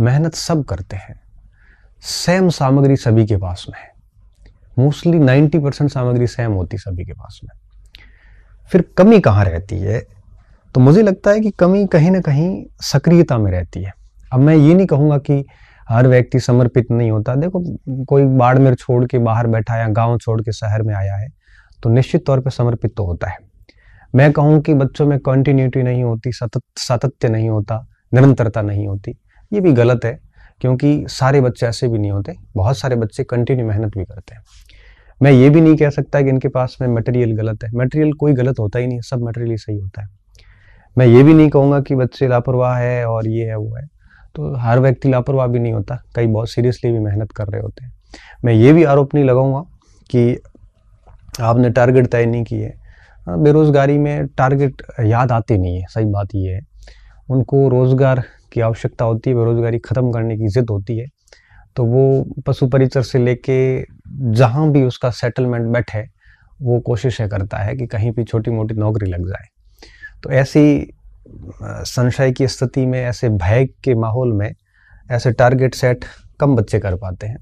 मेहनत सब करते हैं सेम सामग्री सभी के पास में है मोस्टली 90 परसेंट सामग्री सेम होती सभी के पास में फिर कमी कहाँ रहती है तो मुझे लगता है कि कमी कहीं ना कहीं सक्रियता में रहती है अब मैं ये नहीं कहूँगा कि हर व्यक्ति समर्पित नहीं होता देखो कोई बाड़मेर छोड़ के बाहर बैठा या गांव छोड़ के शहर में आया है तो निश्चित तौर पर समर्पित तो होता है मैं कहूँ कि बच्चों में कंटिन्यूटी नहीं होती सतत सातत्य नहीं होता निरंतरता नहीं होती ये भी गलत है क्योंकि सारे बच्चे ऐसे भी नहीं होते बहुत सारे बच्चे कंटिन्यू मेहनत भी करते हैं मैं ये भी नहीं कह सकता कि इनके पास में मटेरियल गलत है मटेरियल कोई गलत होता ही नहीं सब मटेरियल ही सही होता है मैं ये भी नहीं कहूँगा कि बच्चे लापरवाह है और ये है वो है तो हर व्यक्ति लापरवाह भी नहीं होता कई बहुत सीरियसली भी मेहनत कर रहे होते हैं मैं ये भी आरोप नहीं लगाऊंगा कि आपने टारगेट तय नहीं किए हाँ, बेरोज़गारी में टारगेट याद आते नहीं है सही बात ये है उनको रोज़गार की आवश्यकता होती है बेरोज़गारी ख़त्म करने की ज़िद होती है तो वो पशु परिचर से लेके जहाँ भी उसका सेटलमेंट बैठे वो वो है करता है कि कहीं भी छोटी मोटी नौकरी लग जाए तो ऐसी संशय की स्थिति में ऐसे भय के माहौल में ऐसे टारगेट सेट कम बच्चे कर पाते हैं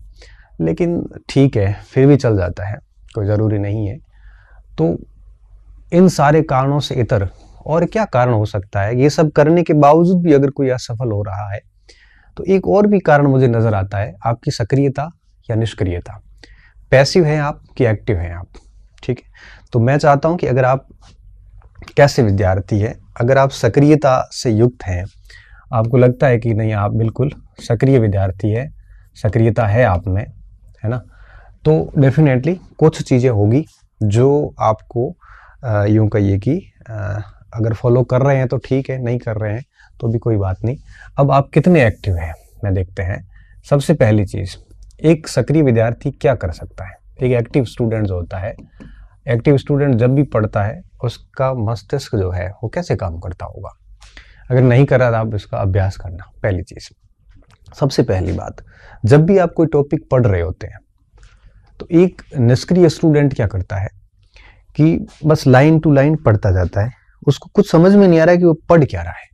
लेकिन ठीक है फिर भी चल जाता है कोई ज़रूरी नहीं है तो इन सारे कारणों से इतर और क्या कारण हो सकता है ये सब करने के बावजूद भी अगर कोई असफल हो रहा है तो एक और भी कारण मुझे नज़र आता है आपकी सक्रियता या निष्क्रियता पैसिव हैं आप कि एक्टिव हैं आप ठीक है तो मैं चाहता हूँ कि अगर आप कैसे विद्यार्थी है अगर आप सक्रियता से युक्त हैं आपको लगता है कि नहीं आप बिल्कुल सक्रिय विद्यार्थी है सक्रियता है आप में है ना तो डेफिनेटली कुछ चीज़ें होगी जो आपको यूँ कहिए कि अगर फॉलो कर रहे हैं तो ठीक है नहीं कर रहे हैं तो भी कोई बात नहीं अब आप कितने एक्टिव हैं मैं देखते हैं सबसे पहली चीज़ एक सक्रिय विद्यार्थी क्या कर सकता है एक एक्टिव स्टूडेंट जो होता है एक्टिव स्टूडेंट जब भी पढ़ता है उसका मस्तिष्क जो है वो कैसे काम करता होगा अगर नहीं कर रहा तो आप इसका अभ्यास करना पहली चीज़ सबसे पहली बात जब भी आप कोई टॉपिक पढ़ रहे होते हैं तो एक निष्क्रिय स्टूडेंट क्या करता है कि बस लाइन टू लाइन पढ़ता जाता है उसको कुछ समझ में नहीं आ रहा है कि वो पढ़ क्या रहा है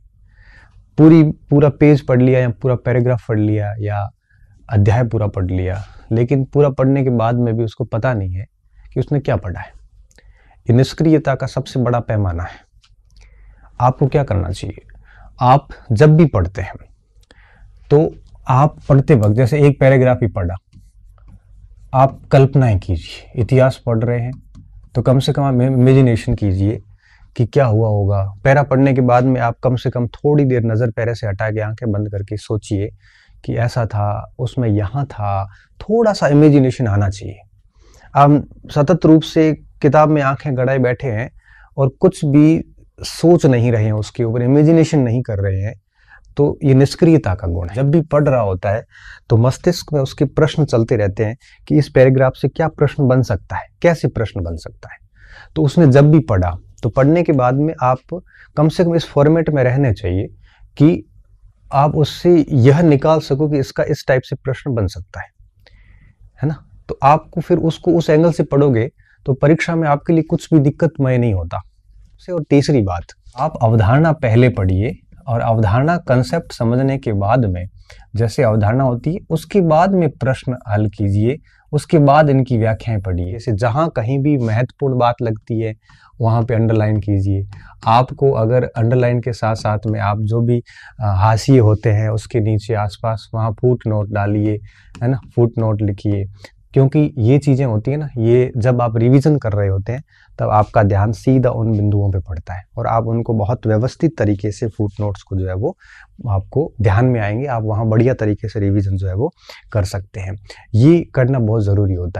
पूरी पूरा पेज पढ़ लिया या पूरा पैराग्राफ पढ़ लिया या अध्याय पूरा पढ़ लिया लेकिन पूरा पढ़ने के बाद में भी उसको पता नहीं है कि उसने क्या पढ़ा है ये निष्क्रियता का सबसे बड़ा पैमाना है आपको क्या करना चाहिए आप जब भी पढ़ते हैं तो आप पढ़ते वक्त जैसे एक पैराग्राफ ही पढ़ा आप कल्पनाएं कीजिए इतिहास पढ़ रहे हैं तो कम से कम आप इमेजिनेशन कीजिए कि क्या हुआ होगा पैरा पढ़ने के बाद में आप कम से कम थोड़ी देर नज़र पैरे से हटा के आंखें बंद करके सोचिए कि ऐसा था उसमें यहाँ था थोड़ा सा इमेजिनेशन आना चाहिए हम सतत रूप से किताब में आंखें गड़ाए बैठे हैं और कुछ भी सोच नहीं रहे हैं उसके ऊपर इमेजिनेशन नहीं कर रहे हैं तो ये निष्क्रियता का गुण है जब भी पढ़ रहा होता है तो मस्तिष्क में उसके प्रश्न चलते रहते हैं कि इस पैराग्राफ से क्या प्रश्न बन सकता है कैसे प्रश्न बन सकता है तो उसने जब भी पढ़ा तो पढ़ने के बाद में आप कम से कम इस फॉर्मेट में रहने चाहिए कि आप उससे यह निकाल सको कि इसका इस टाइप से प्रश्न बन सकता है है ना तो आपको फिर उसको उस एंगल से पढ़ोगे तो परीक्षा में आपके लिए कुछ भी दिक्कतमय नहीं होता से और तीसरी बात आप अवधारणा पहले पढ़िए और अवधारणा कंसेप्ट समझने के बाद में जैसे अवधारणा होती है उसके बाद में प्रश्न हल कीजिए उसके बाद इनकी व्याख्याएं पढ़िए इसे जहाँ कहीं भी महत्वपूर्ण बात लगती है वहाँ पे अंडरलाइन कीजिए आपको अगर अंडरलाइन के साथ साथ में आप जो भी हाशिए होते हैं उसके नीचे आसपास वहाँ फूट नोट डालिए है ना फूट नोट लिखिए क्योंकि ये चीज़ें होती है ना ये जब आप रिवीजन कर रहे होते हैं तब आपका ध्यान सीधा उन बिंदुओं पे पड़ता है और आप उनको बहुत व्यवस्थित तरीके से फूट नोट्स को जो है वो आपको ध्यान में आएंगे आप वहाँ बढ़िया तरीके से रिवीजन जो है वो कर सकते हैं ये करना बहुत ज़रूरी होता है